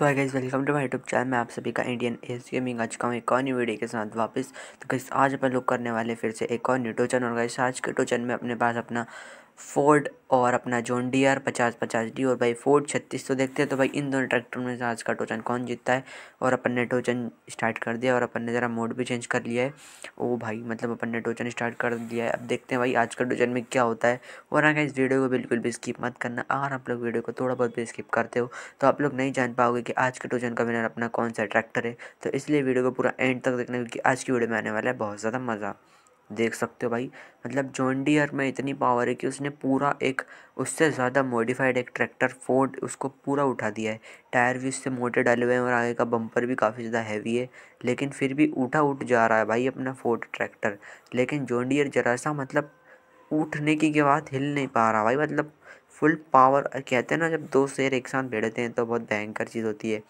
तो hi guys welcome to my YouTube channel मैं आप सभी का इंडियन एस गेमिंग आज का हूँ एक और न्यू वीडियो के साथ वापस तो गाइज आज अपन लोग करने वाले फिर से एक और न्यू टोचन और गाइज आज के टोचन में अपने पास अपना फोर्ड और अपना जोन डी आर पचास पचास डी और भाई फोर्ड छत्तीस तो देखते हैं तो भाई इन दोनों ट्रैक्टर में से आज का टोचन कौन जीतता है और अपन ने टोचन स्टार्ट कर दिया और अपन ने ज़रा मोड भी चेंज कर लिया है ओ भाई मतलब अपन ने टोचन स्टार्ट कर दिया है अब देखते हैं भाई आज का टोचन में क्या होता है और अगर हाँ इस वीडियो को बिल्कुल भी स्किप मत करना अगर आप लोग वीडियो को थोड़ा बहुत भी स्किप करते हो तो आप लोग नहीं जान पाओगे कि आज का टोचन का विनर अपना कौन सा ट्रैक्टर है तो इसलिए वीडियो को पूरा एंड तक देखना क्योंकि आज की वीडियो में आने वाला है बहुत ज़्यादा मज़ा देख सकते हो भाई मतलब जॉन डियर में इतनी पावर है कि उसने पूरा एक उससे ज़्यादा मॉडिफाइड एक ट्रैक्टर फोर्ड उसको पूरा उठा दिया है टायर भी उससे मोटे डाले हुए हैं और आगे का बम्पर भी काफ़ी ज़्यादा हैवी है लेकिन फिर भी उठा उठ जा रहा है भाई अपना फोर्ड ट्रैक्टर लेकिन जॉन डियर जरा सा मतलब उठने की के बाद हिल नहीं पा रहा भाई मतलब फुल पावर कहते हैं ना जब दो शेर एक साथ भिड़ते हैं तो बहुत भयंकर चीज़ होती है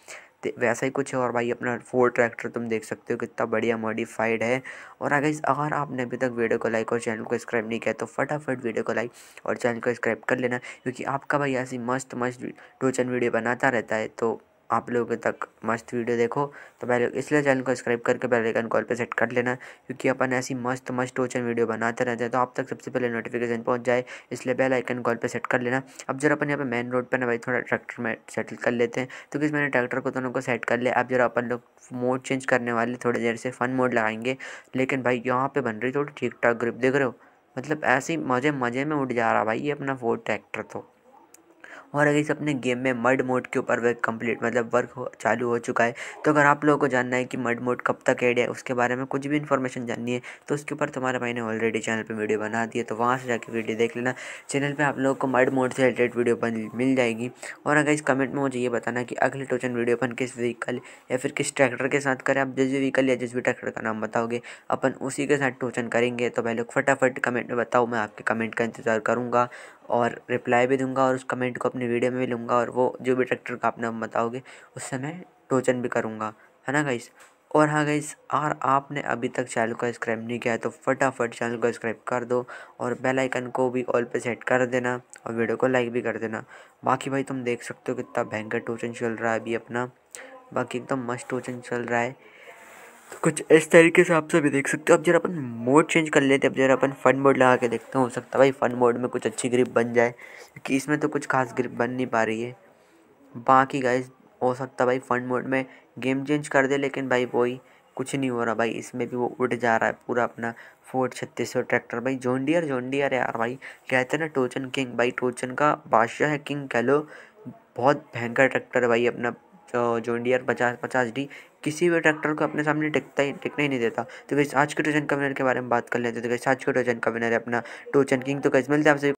वैसा ही कुछ है और भाई अपना फोर ट्रैक्टर तुम देख सकते हो कितना बढ़िया मॉडिफाइड है और अगर अगर आपने अभी तक वीडियो को लाइक और चैनल को सब्सक्राइब नहीं किया तो फटाफट वीडियो को लाइक और चैनल को सब्सक्राइब कर लेना क्योंकि आपका भाई ऐसी मस्त मस्त टोचन वीडियो बनाता रहता है तो आप लोगों तक मस्त वीडियो देखो तो पहले इसलिए चैनल को सब्सक्राइब करके पहले आइकन कॉल पे सेट कर लेना क्योंकि अपन ऐसी मस्त मस्त टोचन वीडियो बनाते रहते हैं तो आप तक सबसे पहले नोटिफिकेशन पहुंच जाए इसलिए पहले आइकन कॉल पे सेट कर लेना अब जरा अपन यहाँ पे मेन रोड पर ना भाई थोड़ा ट्रैक्टर में सेटल कर लेते हैं तो किस मैंने ट्रैक्टर को दोनों को सेट कर लिया अब जरा अपन लोग मोड चेंज करने वाले थोड़ी देर से फ़न मोड लगाएंगे लेकिन भाई यहाँ पर बन रही थोड़ी ठीक ठाक ग्रुप देख रहे हो मतलब ऐसे ही मज़े मज़े में उठ जा रहा भाई ये अपना वो ट्रैक्टर तो और अगर इस अपने गेम में मड मोड के ऊपर वर्क कंप्लीट मतलब वर्क हो, चालू हो चुका है तो अगर आप लोगों को जानना है कि मड मोड कब तक एड है उसके बारे में कुछ भी इन्फॉर्मेशन जाननी है तो उसके ऊपर तुम्हारे भाई ने ऑलरेडी चैनल पर वीडियो बना दी है तो वहाँ से जाकर वीडियो देख लेना चैनल पर आप लोगों को मड मोड से रिलेटेड वीडियो बन मिल जाएगी और अगर इस कमेंट में मुझे ये बताना कि अगले टोचन वीडियो अपन किस व्हीकल या फिर किस ट्रैक्टर के साथ करें आप जिस भी व्हीकल या जिस भी ट्रैक्टर का नाम बताओगे अपन उसी के साथ टोचन करेंगे तो भाई लोग फटाफट कमेंट में बताओ मैं आपके कमेंट का इंतज़ार करूँगा और रिप्लाई भी दूँगा और उस कमेंट को अपनी वीडियो में भी लूँगा और वो जो भी ट्रैक्टर का आप नाम बताओगे उससे मैं टोचन भी करूँगा है ना गाइस और हाँ गाइस और आपने अभी तक चैनल को सब्सक्राइब नहीं किया है तो फटाफट चैनल को सब्सक्राइब कर दो और बेल आइकन को भी ऑल पे सेट कर देना और वीडियो को लाइक भी कर देना बाकी भाई तुम देख सकते हो कितना भयंकर टोचन चल रहा है अभी अपना बाकी एकदम मस्त टोचन चल रहा है कुछ इस तरीके से आप सभी देख सकते हो अब जरा अपन मोड चेंज कर लेते हैं अब जरा अपन फन मोड लगा के देखते हो सकता है भाई फन मोड में कुछ अच्छी ग्रिप बन जाए क्योंकि इसमें तो कुछ खास ग्रिप बन नहीं पा रही है बाकी गाइज हो सकता भाई फन मोड में गेम चेंज कर दे लेकिन भाई वही कुछ नहीं हो रहा भाई इसमें भी वो उड़ जा रहा है पूरा अपना फोर्ट छत्तीस सौ ट्रैक्टर भाई जोंडियर जोंडियर यार भाई कहते हैं ना टोचन किंग भाई टोचन का बादशाह है किंग कह लो बहुत भयंकर ट्रैक्टर भाई अपना जोंडियर पचास पचास डी किसी भी ट्रैक्टर को अपने सामने टिकता ही टिकने ही नहीं देता तो कैसे आज के टोचन का के बारे में बात कर लेते हैं तो कैसे आज के टोचन का है अपना टोचन किंग तो कैसे मिलते हैं आपसे